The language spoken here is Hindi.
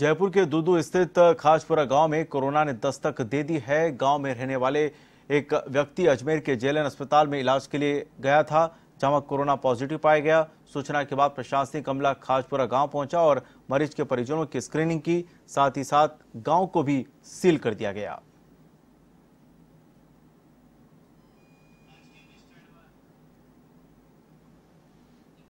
जयपुर के दुदू स्थित खाजपुरा गांव में कोरोना ने दस्तक दे दी है गांव में रहने वाले एक व्यक्ति अजमेर के जेलन अस्पताल में इलाज के लिए गया था जहां कोरोना पॉजिटिव पाया गया सूचना के बाद प्रशासनिक अमला खाजपुरा गांव पहुंचा और मरीज के परिजनों की स्क्रीनिंग की साथ ही साथ गांव को भी सील कर दिया गया